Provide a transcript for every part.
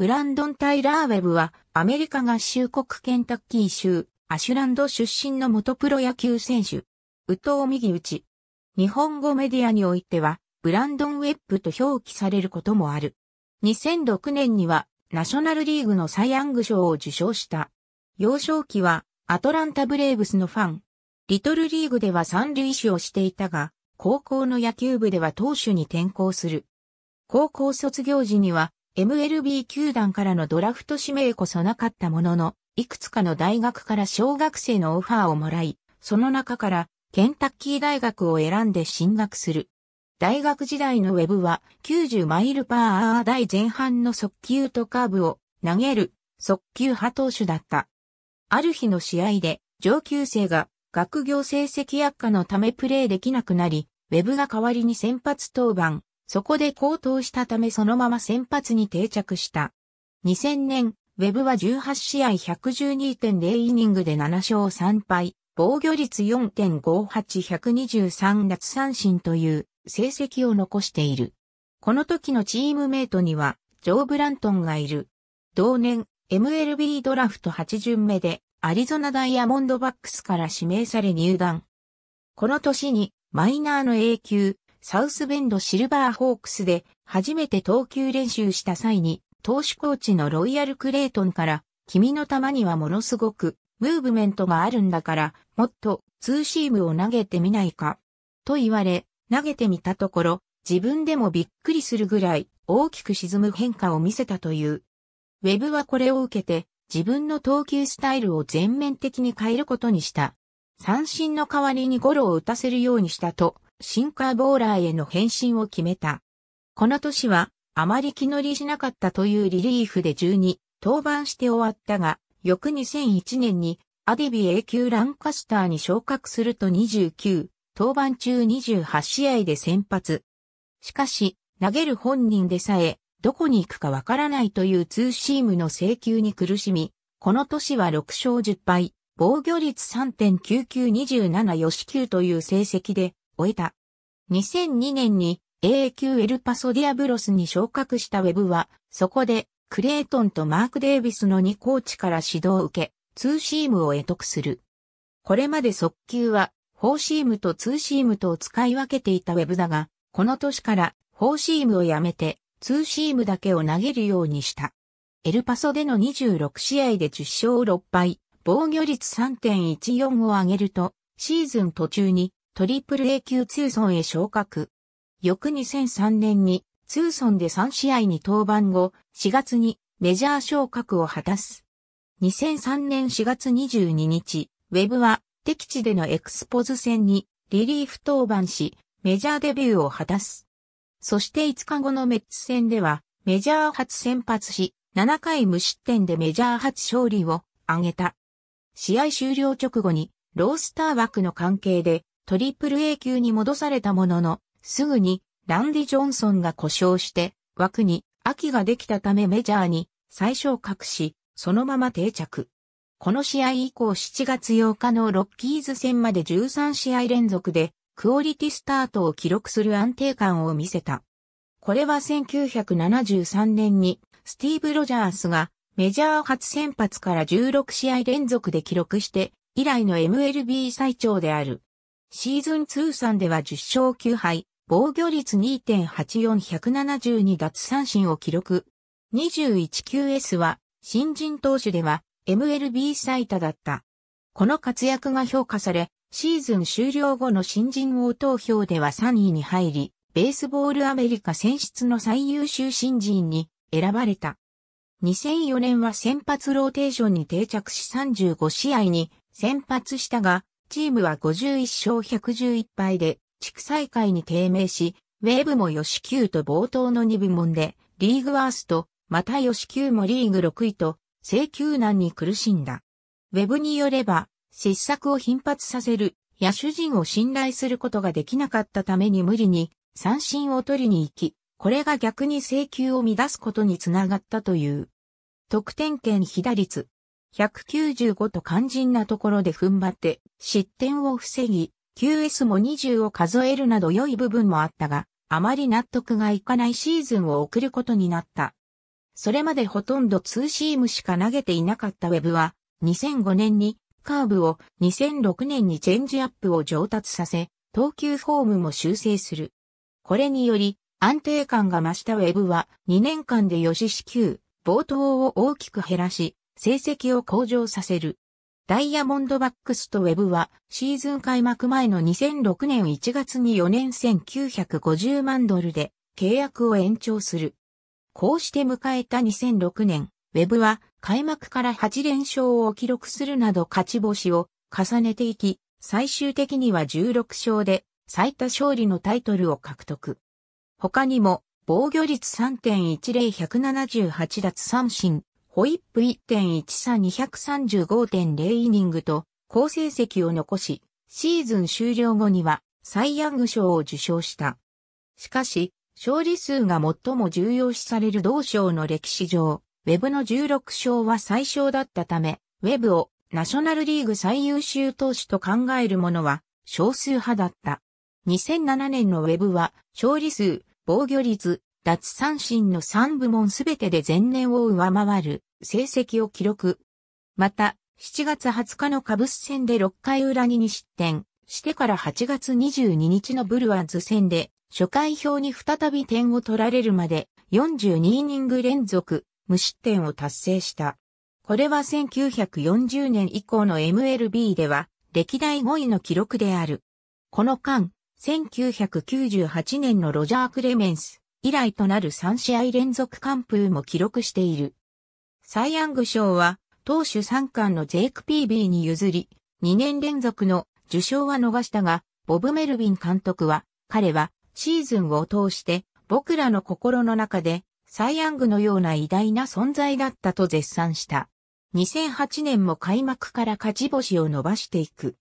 ブランドン・タイラー・ウェブは、アメリカ合衆国ケンタッキー州、アシュランド出身の元プロ野球選手。右藤右打ち。日本語メディアにおいては、ブランドン・ウェップと表記されることもある。2006年には、ナショナルリーグのサイ・ヤング賞を受賞した。幼少期は、アトランタ・ブレーブスのファン。リトルリーグでは三塁手をしていたが、高校の野球部では投手に転向する。高校卒業時には、MLB 球団からのドラフト指名こそなかったものの、いくつかの大学から小学生のオファーをもらい、その中からケンタッキー大学を選んで進学する。大学時代のウェブは90マイルパーアー台前半の速球とカーブを投げる速球派投手だった。ある日の試合で上級生が学業成績悪化のためプレーできなくなり、ウェブが代わりに先発登板、そこで高騰したためそのまま先発に定着した。2000年、ウェブは18試合112.0イニングで7勝3敗、防御率4.58123奪三振という成績を残している。この時のチームメイトには、ジョー・ブラントンがいる。同年、MLB ドラフト8巡目で、アリゾナダイヤモンドバックスから指名され入団。この年に、マイナーの A 級、サウスベンドシルバーホークスで初めて投球練習した際に、投手コーチのロイヤル・クレイトンから、君の球にはものすごく、ムーブメントがあるんだから、もっと、ツーシームを投げてみないか。と言われ、投げてみたところ、自分でもびっくりするぐらい、大きく沈む変化を見せたという。ウェブはこれを受けて、自分の投球スタイルを全面的に変えることにした。三振の代わりにゴロを打たせるようにしたと、シンカーボーラーへの変身を決めた。この年は、あまり気乗りしなかったというリリーフで12、登板して終わったが、翌2001年に、アデビ A 級ランカスターに昇格すると29、登板中28試合で先発。しかし、投げる本人でさえ、どこに行くかわからないというツーシームの請求に苦しみ、この年は6勝10敗、防御率3.9927吉球という成績で終えた。2002年に A q エルパソディアブロスに昇格したウェブは、そこでクレイトンとマーク・デイビスの2コーチから指導を受け、ツーシームを得得する。これまで速球は、フォーシームとツーシームとを使い分けていたウェブだが、この年からフォーシームをやめて、ツーシームだけを投げるようにした。エルパソでの26試合で10勝6敗、防御率3.14を上げると、シーズン途中にトリプル A 級ツーソンへ昇格。翌2003年にツーソンで3試合に登板後、4月にメジャー昇格を果たす。2003年4月22日、ウェブは敵地でのエクスポズ戦にリリーフ登板し、メジャーデビューを果たす。そして5日後のメッツ戦では、メジャー初先発し、7回無失点でメジャー初勝利を挙げた。試合終了直後に、ロースター枠の関係で、トリプル A 級に戻されたものの、すぐにランディ・ジョンソンが故障して枠に秋ができたためメジャーに最小格し、そのまま定着。この試合以降7月8日のロッキーズ戦まで13試合連続でクオリティスタートを記録する安定感を見せた。これは1973年にスティーブ・ロジャースがメジャー初先発から16試合連続で記録して以来の MLB 最長である。シーズン通算では10勝9敗、防御率2 8 4 7 2奪三振を記録。21QS は、新人投手では MLB 最多だった。この活躍が評価され、シーズン終了後の新人王投票では3位に入り、ベースボールアメリカ選出の最優秀新人に選ばれた。2004年は先発ローテーションに定着し35試合に先発したが、チームは51勝111敗で地区再開に低迷し、ウェーブも吉級と冒頭の2部門でリーグワースト、また吉級もリーグ6位と請求難に苦しんだ。ウェブによれば、失策を頻発させる野手陣を信頼することができなかったために無理に三振を取りに行き、これが逆に請求を乱すことにつながったという。得点圏被打率、195と肝心なところで踏ん張って失点を防ぎ、QS も20を数えるなど良い部分もあったが、あまり納得がいかないシーズンを送ることになった。それまでほとんどツーシームしか投げていなかったウェブは、2005年にカーブを、2006年にチェンジアップを上達させ、投球フォームも修正する。これにより、安定感が増したウェブは、2年間でよ四死球、冒頭を大きく減らし、成績を向上させる。ダイヤモンドバックスとウェブはシーズン開幕前の2006年1月に4年1950万ドルで契約を延長する。こうして迎えた2006年、ウェブは開幕から8連勝を記録するなど勝ち星を重ねていき、最終的には16勝で最多勝利のタイトルを獲得。他にも防御率3.10178奪三振、ホイップ1.13235.0イニングと好成績を残し、シーズン終了後にはサイ・ヤング賞を受賞した。しかし、勝利数が最も重要視される同賞の歴史上、ウェブの16勝は最小だったため、ウェブをナショナルリーグ最優秀投手と考える者は少数派だった。2007年のウェブは勝利数、防御率、脱三振の3部門すべてで前年を上回る成績を記録。また、7月20日のカブス戦で6回裏に2失点してから8月22日のブルワーズ戦で初回表に再び点を取られるまで42イニング連続無失点を達成した。これは1940年以降の MLB では歴代5位の記録である。この間、1998年のロジャー・クレメンス以来となる3試合連続完封も記録している。サイ・ヤング賞は、投手3冠のジェイク・ピービーに譲り、2年連続の受賞は逃したが、ボブ・メルビン監督は、彼はシーズンを通して僕らの心の中でサイ・ヤングのような偉大な存在だったと絶賛した。2008年も開幕から勝ち星を伸ばしていく。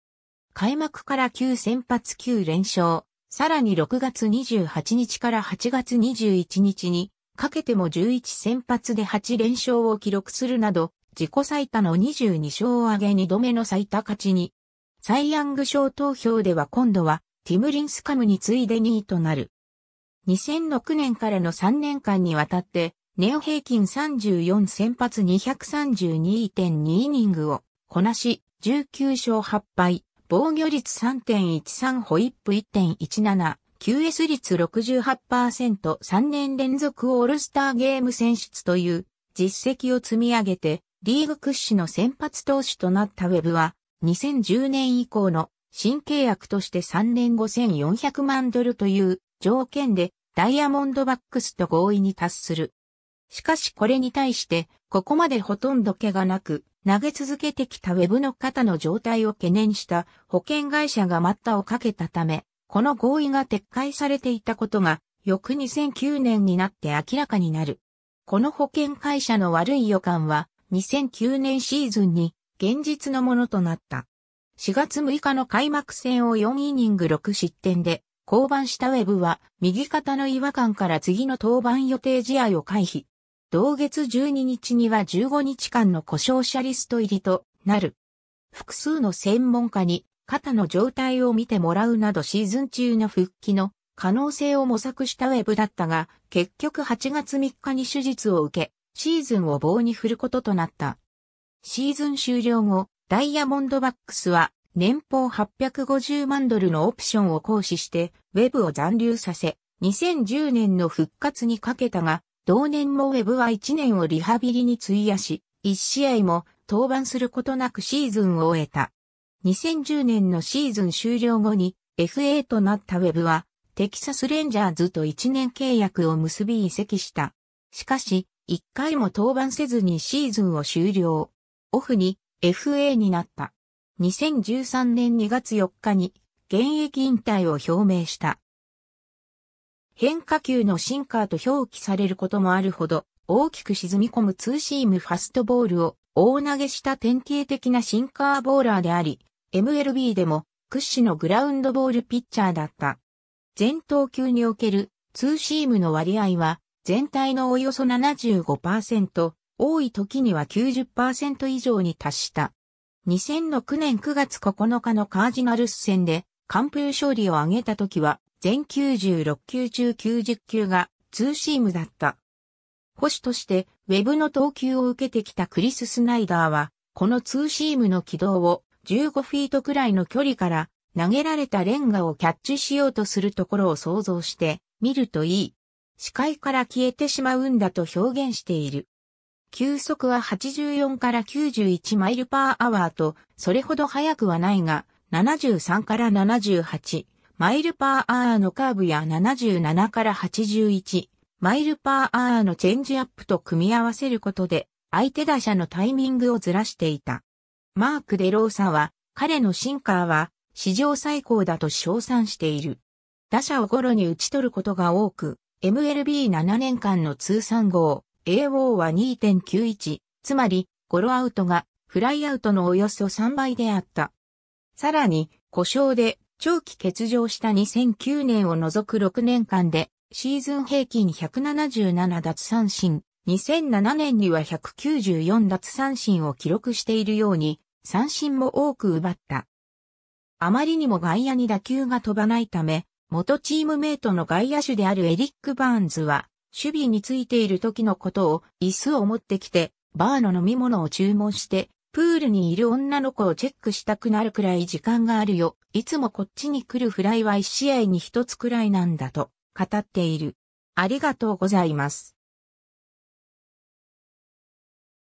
開幕から9先発9連勝。さらに6月28日から8月21日にかけても11先発で8連勝を記録するなど、自己最多の22勝を挙げ2度目の最多勝ちに。サイ・ヤング賞投票では今度は、ティム・リンスカムに次いで2位となる。2006年からの3年間にわたって、ネオ平均34先発232.2イニングをこなし、19勝8敗、防御率3.13ホイップ1.17、QS 率68%、3年連続オールスターゲーム選出という実績を積み上げて、リーグ屈指の先発投手となったウェブは、2010年以降の新契約として3年5400万ドルという条件でダイヤモンドバックスと合意に達する。しかしこれに対して、ここまでほとんど怪がなく、投げ続けてきたウェブの肩の状態を懸念した保険会社が待ったをかけたため、この合意が撤回されていたことが、翌2009年になって明らかになる。この保険会社の悪い予感は、2009年シーズンに現実のものとなった。4月6日の開幕戦を4イニング6失点で、降板したウェブは、右肩の違和感から次の登板予定試合を回避。同月12日には15日間の故障者リスト入りとなる。複数の専門家に肩の状態を見てもらうなどシーズン中の復帰の可能性を模索したウェブだったが、結局8月3日に手術を受け、シーズンを棒に振ることとなった。シーズン終了後、ダイヤモンドバックスは年俸850万ドルのオプションを行使して、ウェブを残留させ、2010年の復活にかけたが、同年もウェブは1年をリハビリに費やし、1試合も登板することなくシーズンを終えた。2010年のシーズン終了後に FA となったウェブはテキサスレンジャーズと1年契約を結び移籍した。しかし、1回も登板せずにシーズンを終了。オフに FA になった。2013年2月4日に現役引退を表明した。変化球のシンカーと表記されることもあるほど大きく沈み込むツーシームファストボールを大投げした典型的なシンカーボーラーであり、MLB でも屈指のグラウンドボールピッチャーだった。全投球におけるツーシームの割合は全体のおよそ75%、多い時には90%以上に達した。2006年9月9日のカージナルス戦で完封勝利を挙げた時は全96球中90球がツーシームだった。保守としてウェブの投球を受けてきたクリス・スナイダーはこのツーシームの軌道を15フィートくらいの距離から投げられたレンガをキャッチしようとするところを想像して見るといい。視界から消えてしまうんだと表現している。球速は84から91マイルパーアワーと、それほど速くはないが、73から78マイルパーアワーのカーブや77から81マイルパーアワーのチェンジアップと組み合わせることで、相手打者のタイミングをずらしていた。マーク・デローサは、彼のシンカーは、史上最高だと称賛している。打者をゴロに打ち取ることが多く、MLB7 年間の通算号、AO は2.91、つまり、ゴロアウトがフライアウトのおよそ3倍であった。さらに、故障で長期欠場した2009年を除く6年間で、シーズン平均177奪三振、2007年には194奪三振を記録しているように、三振も多く奪った。あまりにも外野に打球が飛ばないため、元チームメイトの外野手であるエリック・バーンズは、守備についている時のことを椅子を持ってきて、バーの飲み物を注文して、プールにいる女の子をチェックしたくなるくらい時間があるよ。いつもこっちに来るフライは1試合に1つくらいなんだと語っている。ありがとうございます。